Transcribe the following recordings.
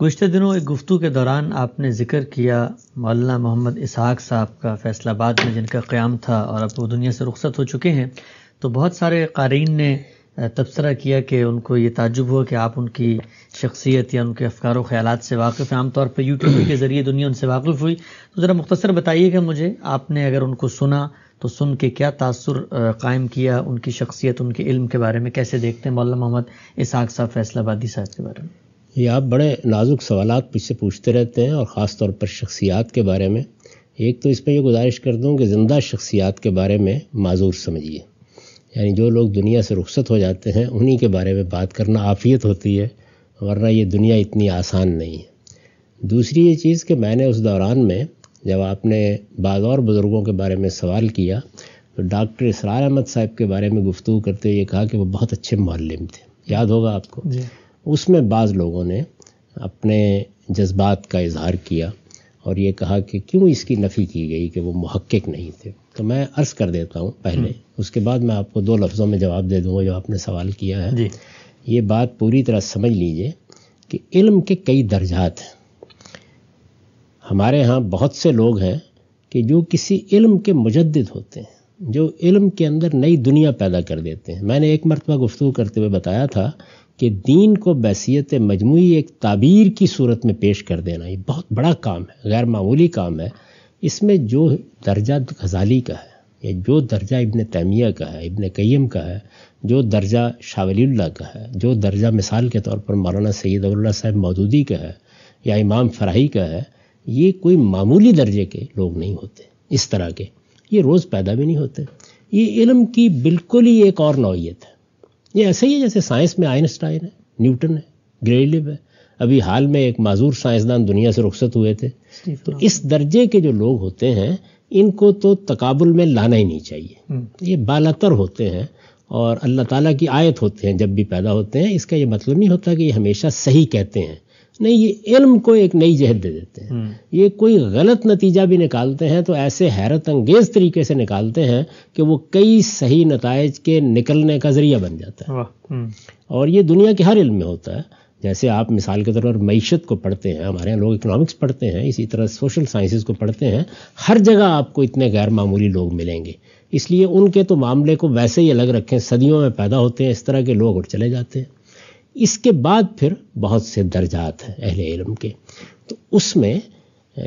गुज्त दिनों एक गुफ्तु के दौरान आपने जिक्र किया मौलाना मोहम्मद इसहाक साहब का फैसलाबाद में जिनका क़्याम था और अब वो दुनिया से रुख्सत हो चुके हैं तो बहुत सारे कारीन ने तबसरा किया कि उनको ये ताजुब हुआ कि आप उनकी शख्सियत या उनके अफकार ख्याल से वाकफ हैं आमतौर पर यूट्यूब के ज़रिए दुनिया उनसे वाकफ़ हुई तो ज़रा मुख्तसर बताइएगा मुझे आपने अगर उनको सुना तो सुन के क्या तासर कायम किया उनकी शख्सियत उनके इल्म के बारे में कैसे देखते हैं मौलाना मोहम्मद इसहाक साहब फैसलाबादी साहब के बारे में ये आप बड़े नाजुक सवाल मुझसे पूछते रहते हैं और ख़ास तौर पर शख्सियात के बारे में एक तो इस पर यह गुजारिश कर दूँ कि ज़िंदा शख्सियात के बारे में माजूर समझिए यानी जो लोग दुनिया से रुखसत हो जाते हैं उन्हीं के बारे में बात करना आफियत होती है वरना ये दुनिया इतनी आसान नहीं है दूसरी ये चीज़ कि मैंने उस दौरान में जब आपने बाद और बुज़ुर्गों के बारे में सवाल किया तो डॉक्टर इसरार अहमद साहब के बारे में गुफ्तु करते हुए कहा कि वो बहुत अच्छे मालम थे याद होगा आपको उसमें बाज़ लोगों ने अपने जज्बात का इजहार किया और ये कहा कि क्यों इसकी नफ़ी की गई कि वो महक्क नहीं थे तो मैं अर्ज़ कर देता हूँ पहले हम्म। उसके बाद मैं आपको दो लफ्ज़ों में जवाब दे दूँगा जो आपने सवाल किया है ये बात पूरी तरह समझ लीजिए कि इल्म के कई दर्जात हैं हमारे यहाँ बहुत से लोग हैं कि जो किसी इल्म के मुजद होते हैं जो इल्म के अंदर नई दुनिया पैदा कर देते हैं मैंने एक मरतबा गुफ्तु करते हुए बताया था कि दीन को बैसीत मजमू एक ताबीर की सूरत में पेश कर देना ये बहुत बड़ा काम है गैर मामूली काम है इसमें जो दर्जा गजाली का है या जो दर्जा इबन तैमिया का है इबन कैम का है जो दर्जा शावली का है जो दर्जा मिसाल के तौर पर मौलाना सैद अब्ला साहब मौदूदी का है या इमाम फराही का है ये कोई मामूली दर्जे के लोग नहीं होते इस तरह के ये रोज़ पैदा भी नहीं होते ये इलम की बिल्कुल ही एक और नौीयत है ये ऐसे ही है जैसे साइंस में आइंस्टाइन है न्यूटन है ग्रेलिव है अभी हाल में एक माजूर साइंसदान दुनिया से रुखसत हुए थे तो इस दर्जे के जो लोग होते हैं इनको तो तकाबुल में लाना ही नहीं चाहिए हम्म। ये बालतर होते हैं और अल्लाह ताला की आयत होते हैं जब भी पैदा होते हैं इसका ये मतलब नहीं होता कि ये हमेशा सही कहते हैं नहीं ये इल्म को एक नई जहत दे देते हैं हम्म। ये कोई गलत नतीजा भी निकालते हैं तो ऐसे हैरत अंगेज तरीके से निकालते हैं कि वो कई सही नतज के निकलने का जरिया बन जाता है हम्म। और ये दुनिया के हर इल्म में होता है जैसे आप मिसाल के तौर पर मीशत को पढ़ते हैं हमारे यहाँ लोग इकोनॉमिक्स पढ़ते हैं इसी तरह सोशल साइंसेस को पढ़ते हैं हर जगह आपको इतने गैर मामूली लोग मिलेंगे इसलिए उनके तो मामले को वैसे ही अलग रखें सदियों में पैदा होते हैं इस तरह के लोग उठ चले जाते हैं इसके बाद फिर बहुत से दर्जात हैं अहल इलम के तो उसमें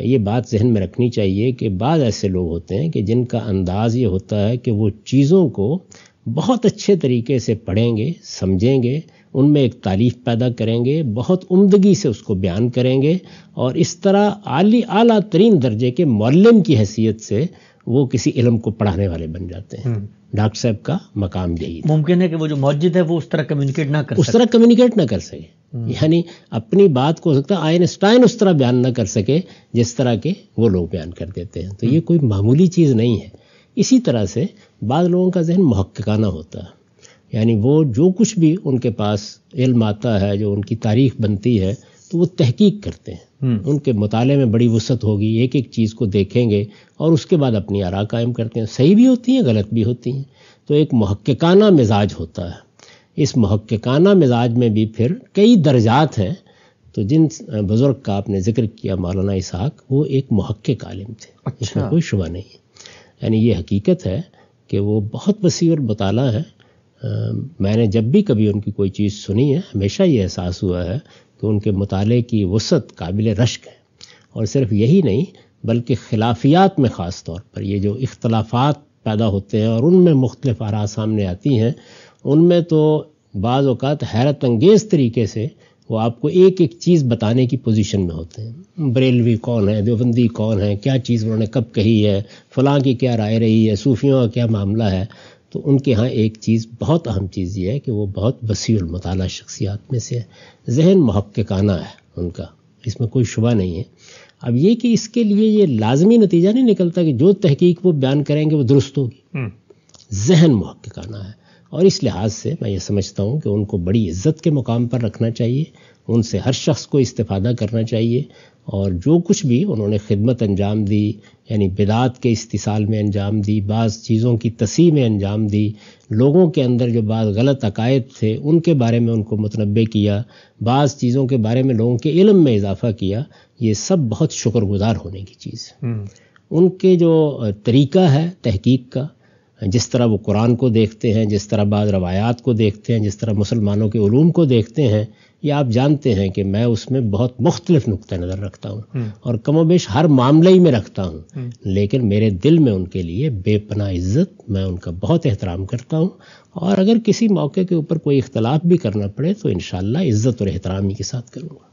ये बात जहन में रखनी चाहिए कि बाद ऐसे लोग होते हैं कि जिनका अंदाज़ ये होता है कि वो चीज़ों को बहुत अच्छे तरीके से पढ़ेंगे समझेंगे उनमें एक तारीफ़ पैदा करेंगे बहुत उमदगी से उसको बयान करेंगे और इस तरह आली आला तरीन दर्जे के मौलम की हैसियत से वो किसी इलम को पढ़ाने वाले बन जाते हैं हम्म। डॉक्टर साहब का मकाम यही मुमकिन है कि वो जो मस्जिद है वो उस तरह कम्युनिकेट ना कर उस तरह कम्युनिकेट ना कर सके हम्म। यानी अपनी बात को हो सकता आइनस्टाइन उस तरह बयान ना कर सके जिस तरह के वो लोग बयान कर देते हैं तो ये हम्म। कोई मामूली चीज़ नहीं है इसी तरह से बाद लोगों का जहन महक्काना होता है यानी वो जो कुछ भी उनके पास इल्म आता है जो उनकी तारीख बनती है तो वो तहकीक करते हैं हम्म। उनके मुताले में बड़ी वसत होगी एक एक चीज़ को देखेंगे और उसके बाद अपनी आरा कायम करते हैं सही भी होती हैं गलत भी होती हैं तो एक महक्काना मिजाज होता है इस महक्काना मिजाज में भी फिर कई दर्जात हैं तो जिन बुज़ुर्ग का आपने जिक्र किया मौलाना इसहाक वो एक महक्क आलिम थे अच्छा। इसमें कोई शुबा नहीं यानी ये हकीकत है कि वो बहुत वसी और बताला है मैंने जब भी कभी उनकी कोई चीज़ सुनी है हमेशा ये एहसास हुआ है कि उनके मताले की वसत काबिल रश्क है और सिर्फ यही नहीं बल्कि खिलाफियात में ख़ास तौर पर ये जो इख्तलाफात पैदा होते हैं और उनमें मुख्तलिफ आरा सामने आती हैं उनमें तो बाज़ात हैरत अंगेज़ तरीके से वो आपको एक एक चीज़ बताने की पोजीशन में होते हैं बरेलवी कौन है देवबंदी कौन है क्या चीज़ उन्होंने कब कही है फ़लाँ की क्या राय रही है सूफियों का क्या मामला है तो उनके यहाँ एक चीज़ बहुत अहम चीज़ ये है कि वो बहुत वसी मताल शख्सियात में से जहन महक्काना है उनका इसमें कोई शुबा नहीं है अब ये कि इसके लिए ये लाजमी नतीजा नहीं निकलता कि जो तहकीक वो बयान करेंगे वो दुरुस्त होगी हम्म। जहन महक्काना है और इस लिहाज से मैं ये समझता हूँ कि उनको बड़ी इज्जत के मुकाम पर रखना चाहिए उनसे हर शख्स को इस्तेफादा करना चाहिए और जो कुछ भी उन्होंने खिदमत अंजाम दी यानी बिदात के इस्तिसाल में अंजाम दी बाज़ चीज़ों की तसी में अंजाम दी लोगों के अंदर जो बाज़ गलत अकायद थे उनके बारे में उनको मतनबे किया बाज़ चीज़ों के बारे में लोगों के इलम में इजाफ़ा किया ये सब बहुत शुक्रगुजार होने की चीज़ है हम्म। उनके जो तरीका है तहकीक का जिस तरह वो कुरान को देखते हैं जिस तरह बाद रवायात को देखते हैं जिस तरह मुसलमानों के ूम को देखते हैं ये आप जानते हैं कि मैं उसमें बहुत मुख्तलिफ नुक़ नज़र रखता हूँ हम्म। और कमो बेश हर मामले ही में रखता हूँ हम्म। लेकिन मेरे दिल में उनके लिए बेपना इज़्ज़त मैं उनका बहुत एहतराम करता हूँ और अगर किसी मौके के ऊपर कोई इख्तलाफ भी करना पड़े तो इन इज़्ज़त और एहतरामी के साथ करूँगा